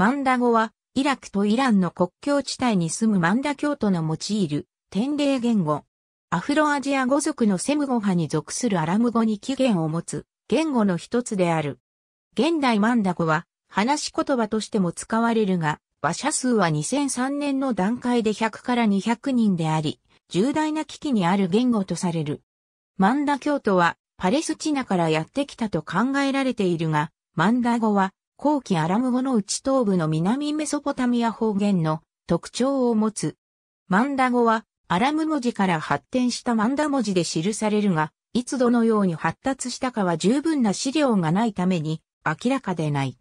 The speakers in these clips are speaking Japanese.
マンダ語は、イラクとイランの国境地帯に住むマンダ教徒の用いる、典礼言語。アフロアジア語族のセム語派に属するアラム語に起源を持つ、言語の一つである。現代マンダ語は、話し言葉としても使われるが、話者数は2003年の段階で100から200人であり、重大な危機にある言語とされる。マンダ教徒はパレスチナからやってきたと考えられているが、マンダ語は後期アラム語の内東部の南メソポタミア方言の特徴を持つ。マンダ語はアラム文字から発展したマンダ文字で記されるが、いつどのように発達したかは十分な資料がないために明らかでない。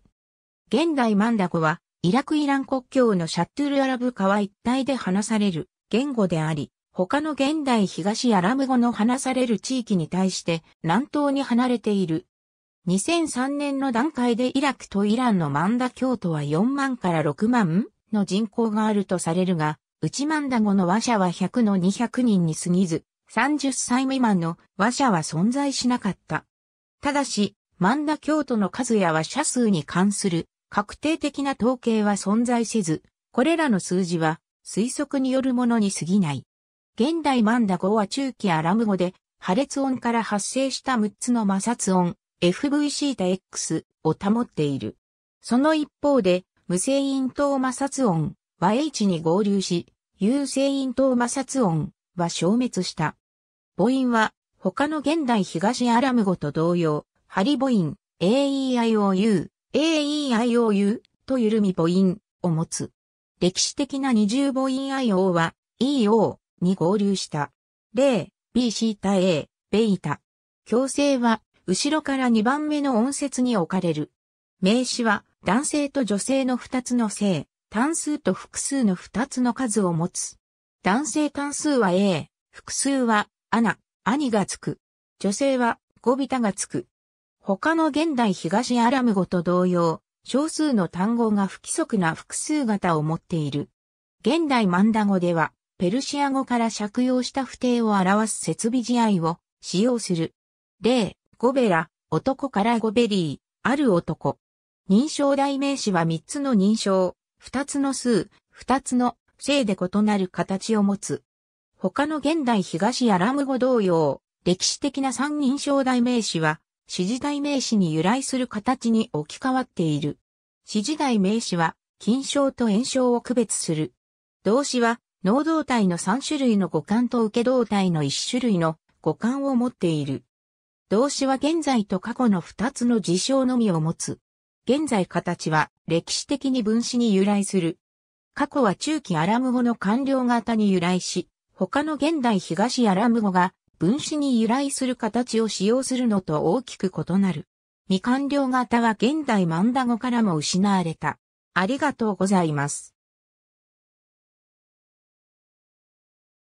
現代マンダ語はイラクイラン国境のシャットゥルアラブ川一帯で話される言語であり、他の現代東アラム語の話される地域に対して南東に離れている2003年の段階でイラクとイランのマンダ教徒は4万から6万の人口があるとされるが、内マンダ語の和者は100の200人に過ぎず、30歳未満の和者は存在しなかった。ただし、マンダ教徒の数や和者数に関する確定的な統計は存在せず、これらの数字は推測によるものに過ぎない。現代マンダ語は中期アラム語で、破裂音から発生した6つの摩擦音、FVθx を保っている。その一方で、無声因等摩擦音は H に合流し、有声因等摩擦音は消滅した。母音は他の現代東アラム語と同様、ハリ母音 AEIOU、AEIOU と緩み母音を持つ。歴史的な二重母音 IO は EO に合流した。例、B c ー A、ベイタ。強制は後ろから2番目の音節に置かれる。名詞は男性と女性の2つの性、単数と複数の2つの数を持つ。男性単数は A、複数はアナ、兄がつく。女性はゴビタがつく。他の現代東アラム語と同様、少数の単語が不規則な複数型を持っている。現代マンダ語では、ペルシア語から借用した不定を表す設備試合を使用する。例、ゴベラ、男からゴベリー、ある男。認証代名詞は3つの認証、2つの数、2つの性で異なる形を持つ。他の現代東アラム語同様、歴史的な三認証代名詞は、指示代名詞に由来する形に置き換わっている。指示代名詞は、金賞と炎症を区別する。動詞は、能動体の3種類の五感と受け動体の1種類の五感を持っている。動詞は現在と過去の二つの事象のみを持つ。現在形は歴史的に分子に由来する。過去は中期アラム語の官僚型に由来し、他の現代東アラム語が分子に由来する形を使用するのと大きく異なる。未完了型は現代マンダ語からも失われた。ありがとうございます。